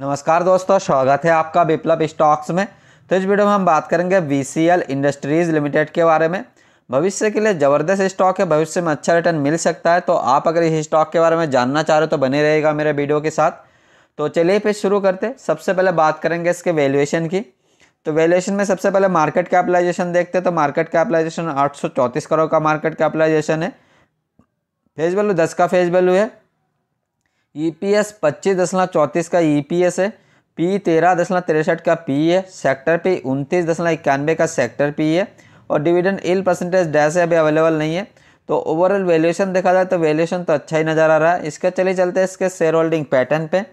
नमस्कार दोस्तों स्वागत है आपका विप्लव स्टॉक्स में तो इस वीडियो में हम बात करेंगे वी इंडस्ट्रीज़ लिमिटेड के बारे में भविष्य के लिए ज़बरदस्त स्टॉक है भविष्य में अच्छा रिटर्न मिल सकता है तो आप अगर इस स्टॉक के बारे में जानना चाह रहे हो तो बने रहेगा मेरे वीडियो के साथ तो चलिए फिर शुरू करते सबसे पहले बात करेंगे इसके वैल्यूएशन की तो वैल्यूएशन में सबसे पहले मार्केट कैपिटलाइजेशन देखते हैं तो मार्केट कैपिटलाइजेशन आठ करोड़ का मार्केट कैपिटलाइजेशन है फेज वैल्यू दस का फेज वैल्यू है ईपीएस पच्चीस दशमलव चौंतीस का ईपीएस है पी तेरह दशमलव तिरसठ का पी है सेक्टर पी उनतीस दशमलव इक्यानवे का सेक्टर पी है और डिविडेंड एल परसेंटेज डैश अभी अवेलेबल नहीं है तो ओवरऑल वैल्यूएशन देखा जाए तो वैल्यूएशन तो अच्छा ही नज़र आ रहा है इसके चले चलते हैं इसके शेयर होल्डिंग पैटर्न पे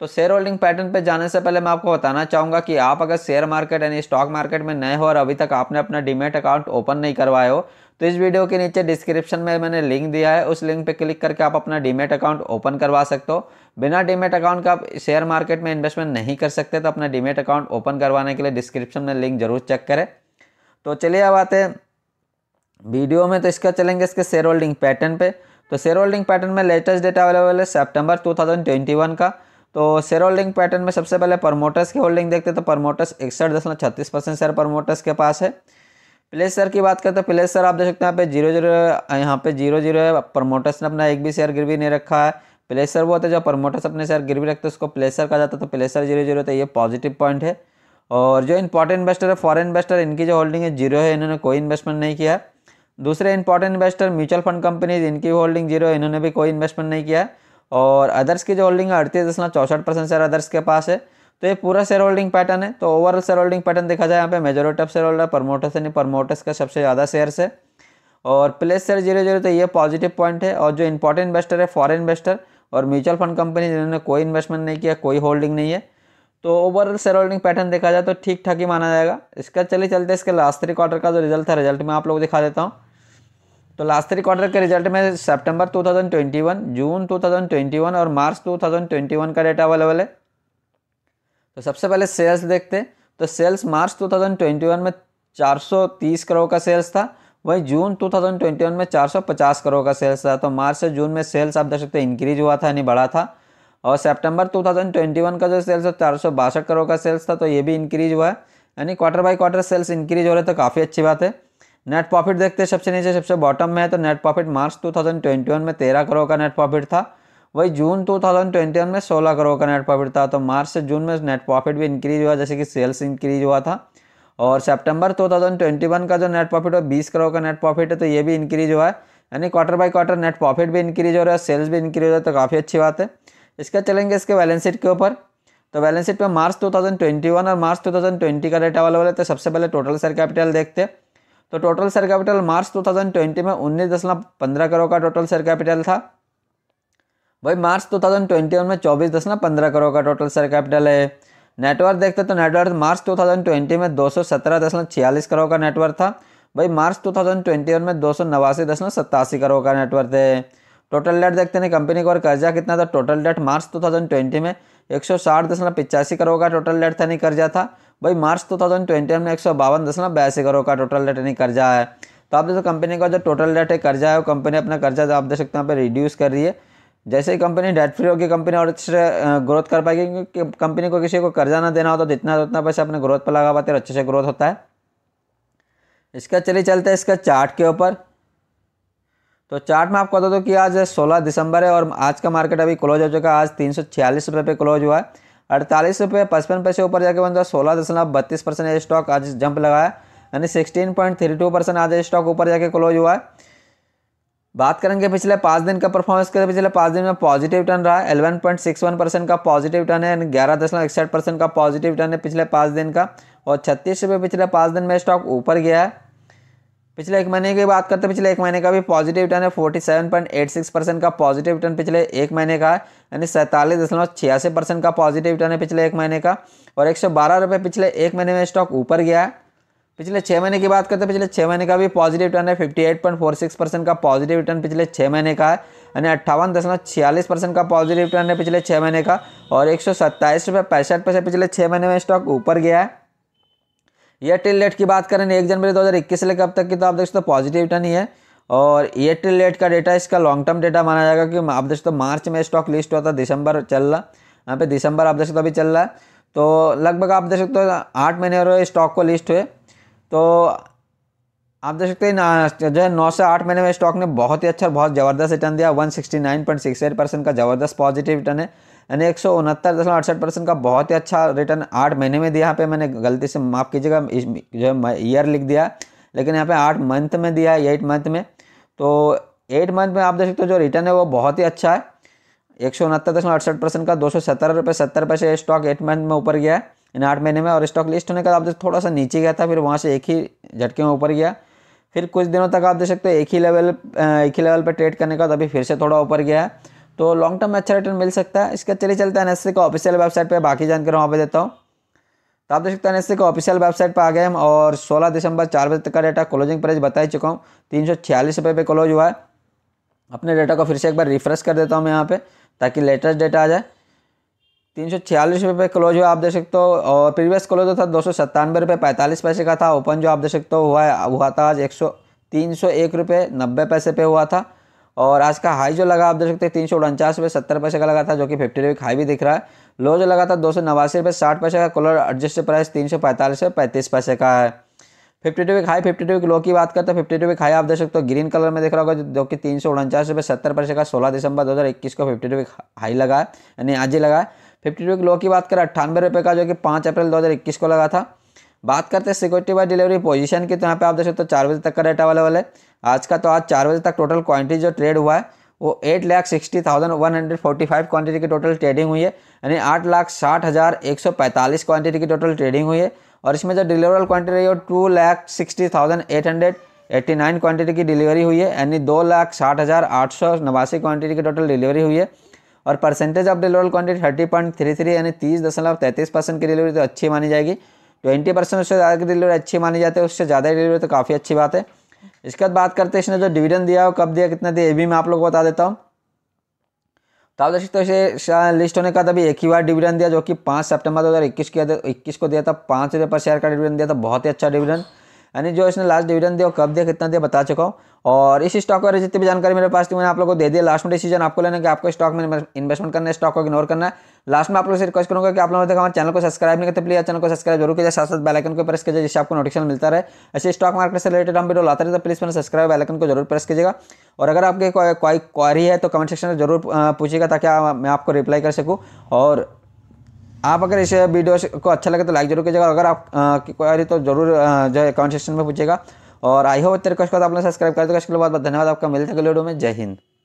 तो शेयर होल्डिंग पैटर्न पे जाने से पहले मैं आपको बताना चाहूँगा कि आप अगर शेयर मार्केट यानी स्टॉक मार्केट में नए हो और अभी तक आपने अपना डीमेट अकाउंट ओपन नहीं करवाए हो तो इस वीडियो के नीचे डिस्क्रिप्शन में मैंने लिंक दिया है उस लिंक पे क्लिक करके आप अपना डीमेट अकाउंट ओपन करवा सकते हो बिना डीमेट अकाउंट का आप शेयर मार्केट में इन्वेस्टमेंट नहीं कर सकते तो अपना डीमेट अकाउंट ओपन करवाने के लिए डिस्क्रिप्शन में लिंक जरूर चेक करें तो चलिए अब आते हैं वीडियो में तो इसका चलेंगे इसके शेयर होल्डिंग पैटर्न पे तो शेयर होल्डिंग पैटर्न में लेटेस्ट डेटा अवेलेबल है सेप्टेम्बर टू का तो शेयर होल्डिंग पैटर्न में सबसे पहले प्रमोटर्स की होल्डिंग देखते हैं तो प्रमोटर्स इकसठ दशमलव छत्तीस परसेंट शेयर प्रमोटर्स के पास है प्लेसर की बात करते हैं प्लेसर आप देख सकते हैं यहाँ पे जीरो जीरो यहाँ पे जीरो जीरो है प्रमोटर्स ने अपना एक भी शेयर गिरवी नहीं रखा है प्लेसर वो होता है जो प्रमोटर्स अपने शेयर गिरवी रखते हैं उसको प्लेसर कहा जाता है तो प्लेसर जीरो जीरो है ये पॉजिटिव पॉइंट है और जो इंपॉर्टेंट इन्वेस्टर है फॉरेन इन्वेस्टर इनकी जो होल्डिंग है जीरो है इन्होंने कोई इन्वेस्टमेंट नहीं किया दूसरे important investor mutual fund companies इनकी होल्डिंग जीरो है इन्होंने भी कोई इन्वेस्टमेंट नहीं किया है और अदर्स की जो होल्डिंग है अड़तीस दशमलव चौसठ परसेंट शेयर अदर्स के पास है तो ये पूरा शेयर होल्डिंग पैटर्न है तो ओवरऑल शेयर होल्डिंग पैटर्न देखा जाए यहाँ पे majority of share holder promoters यानी प्रमोटर्स का सबसे ज़्यादा शेयर्स है और प्लेस शेयर जीरो जीरो तो ये पॉजिटिव पॉइंट है और जो इंपॉर्टेंट इन्वेस्टर है फॉरेन इन्वेस्टर और म्यूचुअल फंड कंपनी जिन्होंने कोई इन्वेस्टमेंट नहीं किया कोई होल्डिंग नहीं है तो ओवरऑल शेयर होल्डिंग पैटर्न देखा जाए तो ठीक ठाक ही माना जाएगा इसका चले चलते इसके लास्ट थ्री क्वार्टर का जो रिजल्ट था रिजल्ट मैं आप लोग दिखा देता हूँ तो लास्ट थ्री क्वार्टर के रिजल्ट में ट्वेंटी वन जून वन और मार्च वन का डेटा अवेलेबल है तो सबसे पहले सेल्स देखते हैं तो सेल्स मार्च 2021 में 430 करोड़ का सेल्स था वही जून 2021 में 450 करोड़ का सेल्स था तो मार्च से जून में सेल्स आप देख सकते हैं इंक्रीज हुआ था यानी बढ़ा था और सितंबर 2021 का जो सेल्स है चार करोड़ का सेल्स था तो ये भी इंक्रीज हुआ है यानी quarter by quarter sales increase हो रहे तो काफ़ी अच्छी बात है नेट प्रॉफिट देखते हैं सबसे नीचे सबसे बॉटम में है तो नेट प्रॉफिट मार्च 2021 में 13 करोड़ का नेट प्रॉफिट था वही जून 2021 में 16 करोड़ का नेट प्रॉफिट था तो मार्च से जून में नेट प्रॉफिट भी इंक्रीज हुआ जैसे कि सेल्स इंक्रीज हुआ था और सितंबर 2021 का जो नेट प्रॉफिट है 20 करोड़ का नेट प्रॉफिट है तो ये भी इंक्रीज हुआ है यानी quarter by quarter net profit भी इंक्रीज हो रहा है सेल्स भी इंक्रीज हो रहा है तो काफ़ी अच्छी बात है इसका चलेंगे इसके बैलेंस शीट के ऊपर तो बैलेंस शीट पे मार्च 2021 और मार्च 2020 का डेटा अवेलेबल है तो सबसे पहले टोटल शेयर कैपिटल देखते हैं तो टोटल शेयर कैपिटल मार्च 2020 में उन्नीस दशमलव पंद्रह करोड़ का टोटल शेयर कैपिटल था वही March two thousand twenty one में चौबीस दशमलव पंद्रह करोड़ का टोटल शेयर कैपिटल है नेटवर्क देखते तो network March two thousand twenty में दो सौ सत्रह दशमलव छियालीस करोड़ का नेटवर्क था भाई March two thousand twenty one में दो सौ नवासी दशमलव सत्तासी करोड़ का नेटवर्क है टोटल डेट देखते हैं कंपनी का और कर्जा कितना था total debt March two thousand twenty में एक सौ साठ दशमलव पिचासी करोड़ का टोटल डेट था नहीं कर्जा था भाई मार्च टू थाउजेंड वन में एक सौ बावन दशमलव बयासी करोड़ का टोटल डेट नहीं कर्जा है तो आप देखो कंपनी का जो टोटल डेट है कर्जा है वो कंपनी अपना कर्जा आप देख सकते हैं यहाँ पर रिड्यूस कर रही है जैसे ही कंपनी डेट फ्री होगी कंपनी और अच्छे से ग्रोथ कर पाएगी क्योंकि कंपनी को किसी को कर्जा ना देना होता तो जितना उतना पैसा अपने ग्रोथ पर लगा पाते और अच्छे से ग्रोथ होता है इसका चलिए चलते हैं इसका चार्ट के ऊपर तो चार्ट में आपको बता दूँ कि आज 16 दिसंबर है और आज का मार्केट अभी क्लोज हो चुका है आज तीन सौ छियालीस रुपये पे क्लोज हुआ है अड़तालीस रुपये पचपन पैसे ऊपर जाके बन सोलह दशमलव बत्तीस परसेंट ये स्टॉक आज जंप लगाया यानी sixteen point three two percent आज स्टॉक ऊपर जाके क्लोज हुआ है बात करेंगे पिछले पाँच दिन का परफॉर्मेंस के पिछले पाँच दिन में पॉजिटिव टर्न रहा है eleven point six one percent का पॉजिटिव टर्न है ग्यारह दशमलव इकसठ परसेंट का पॉजिटिव टर्न है पिछले पाँच दिन का और छत्तीस रुपये पिछले पाँच दिन में स्टॉक ऊपर गया है पिछले एक महीने की बात करते हैं पिछले एक महीने का भी पॉजिटिव टर्न है forty seven point eight six percent का पॉजिटिव टर्न पिछले एक महीने का है यानी सैंतालीस दशमलव छियासी परसेंट का पॉजिटिव टर्न है पिछले एक महीने का और एक सौ बारह रुपये पिछले एक महीने में स्टॉक ऊपर गया है पिछले छः महीने की बात करते हैं पिछले छः महीने का भी पॉजिटिव रिटर्न है fifty eight point four six percent का पॉजिटिव रिटर्न पिछले छः महीने का है यानी अट्ठावन दशमलव छियालीस परसेंट का पॉजिटिव रिटर्न है पिछले छः महीने का और एक सौ सत्ताईस रुपये पैंसठ पैसे पिछले छः महीने में स्टॉक ऊपर गया है एयरटेल लेट की बात करें एक जनवरी दो हज़ार से लेकर अब तक की तो आप देख सकते हो पॉजिटिव रिटर्न ही है और एयरटेल लेट का डेटा इसका लॉन्ग टर्म डेटा माना जाएगा क्योंकि आप देख सकते हो मार्च में स्टॉक लिस्ट हुआ था दिसंबर चल रहा यहाँ पे दिसंबर आप देख सकते हो अभी चल रहा है तो लगभग आप देख सकते हो आठ महीने और स्टॉक को लिस्ट हुए तो आप देख सकते हैं जो है नौ से आठ महीने में स्टॉक ने बहुत ही अच्छा बहुत ज़बरदस्त रिटर्न दिया one sixty nine point six eight percent का ज़बरदस्त पॉजिटिव रिटर्न है यानी एक सौ उनहत्तर दशमलव अड़सठ परसेंट का बहुत ही अच्छा रिटर्न आठ महीने में दिया यहाँ पे मैंने गलती से माफ़ कीजिएगा जो है ईयर लिख दिया लेकिन यहाँ पे आठ मंथ में दिया है एट मंथ में तो एट मंथ में आप देख सकते हो जो रिटर्न है वो बहुत ही अच्छा है एक सौ उनहत्तर दशमलव अड़सठ परसेंट का दो सौ सत्तर रुपये सत्तर पैसे स्टॉक एट मंथ में ऊपर गया है इन आठ महीने में और स्टॉक लिस्ट होने का आप देख थोड़ा सा नीचे गया था फिर वहाँ से एक ही झटके में ऊपर गया फिर कुछ दिनों तक आप देख सकते हो एक ही लेवल एक ही लेवल पर ट्रेड करने का अभी फिर से थोड़ा ऊपर गया है तो लॉन्ग टर्म में अच्छा रिटर्न मिल सकता है इसका चले चलते हैं एन का ऑफिशियल वेबसाइट पर बाकी जानकारी वहाँ पर देता हूँ तो आप देख सकते हैं एन का ऑफिशियल वेबसाइट पर आ गए हम और 16 दिसंबर चार बजे तक का डेटा क्लोजिंग प्राइस बता ही चुका हूँ तीन सौ छियालीस रुपये पे क्लोज हुआ है अपने डेटा को फिर से एक बार रिफ्रेश कर देता हूँ मैं यहाँ पे ताकि लेटेस्ट डेटा आ जाए तीन सौ छियालीस रुपये क्लोज हुआ आप देख सकते हो और प्रीवियस क्लोज जो था दो सौ सत्तानवे रुपये पैंतालीस पैसे का था ओपन जो आप देख सकते हो हुआ है हुआ था आज एक सौ तीन सौ एक रुपये नब्बे पैसे पे हुआ था और आज का हाई जो लगा आप देख सकते हैं तीन सौ उनचास रुपये सत्तर पैसे का लगा था जो कि फिफ्टी रुपये हाई भी दिख रहा है लो जो लगा था दो सौ नवासी रुपये साठ पैसे का कलर एडजस्ट प्राइस तीन सौ पैंतालीस रुपये पैंतीस पैसे का है fifty two week high fifty two week low की बात करते हैं फिफ्टी टू वीक हाई आप देख सकते हो ग्रीन कलर में देख रहा होगा जो कि तीन सौ उनचास रुपये सत्तर पैसे का सोलह दिसंबर दो हज़ार इक्कीस को फिफ्टी टू वीक हाई लगा है यानी आज ही लगा है फिफ्टी टू की लो की बात करें अट्ठानवे रुपये का जो कि पाँच अप्रैल इक्कीस को लगा था बात करते हैं सिक्योरिटी बाई डिलीवरी पोजीशन की तो यहाँ पे आप देख सकते हो चार बजे तक का डेटा अवेलेबल है आज का तो आज चार बजे तक टोटल क्वांटिटी जो ट्रेड हुआ है वो eight lakh sixty thousand one hundred forty five quantity की टोटल ट्रेडिंग हुई है यानी आठ लाख साठ हज़ार एक सौ पैंतालीस क्वान्टिटी की टोटल ट्रेडिंग हुई है और इसमें जो डिलीवरल क्वान्टी रही है वो two lakh sixty thousand eight hundred eighty nine quantity की डिलीवरी हुई है यानी दो लाख साठ हज़ार आठ सौ नवासी क्वान्टिटी की टोटल डिलीवरी हुई है और percentage of deliverable quantity thirty point three three यानी तीस दशमलव तैंतीस परसेंट की डिलीवरी तो अच्छी मानी जाएगी ट्वेंटी परसेंट उससे ज़्यादा की डिलीवरी अच्छी मानी जाती है उससे ज़्यादा डिलीवरी तो काफ़ी अच्छी बात है इसके बाद बात करते हैं इसने जो डिविडेंड दिया हो कब दिया कितना दिया ये भी मैं आप लोग को बता देता हूँ तो आप देख सकते हो लिस्ट होने का तभी एक ही बार डिविडेंड दिया जो कि पाँच हज़ार इक्कीस के तो इक्कीस को दिया था पाँच रुपये पर शेयर का डिविडेंड दिया था बहुत ही अच्छा डिविडेंड यानी जो इसने लास्ट डिविडेंड दिया कब दिया कितना दिया बता चुका हूँ और इस स्टॉक बारे जितनी भी जानकारी मेरे पास थी मैंने आप लोगों को दे दिया लास्ट में डिसीजन आपको लेना कि आपको स्टॉक में इन्वेस्टमेंट करना है स्टॉक को इग्नोर करना है लास्ट में आप लोग से रिक्वेस्ट करूँगा कि आप लोगों ने हमारे चैनल को सब्सक्राइब नहीं करते प्लीज चैनल को सब्सक्राइब जरूर कीजिए साथ साथ बेलाइकन को प्रेस कीजिए जिससे आपको नोटिफिकेशन मिलता रहे ऐसे स्टॉक मार्केट से रिलेटेड हम वीडियो लाते रहे तो प्लीज़ मैंने सब्सक्राइब बेलाइकन को जरूर प्रेस कीजिएगा और अगर आपकी कोई क्वारी है तो कमेंट सेक्शन में जरूर पूछिएगा ताकि मैं आपको रिप्लाई कर सकूँ और आप अगर इस वीडियो को अच्छा लगे तो लाइक जरूर कीजिएगा अगर आप क्वारी तो जरूर जो है कमेंट सेक्शन में पूछेगा और आई होप तेरे को आपने तो सब्सक्राइब कर देगा इसके बाद धन्यवाद आपका मिलते हैं वीडियो में जय हिंद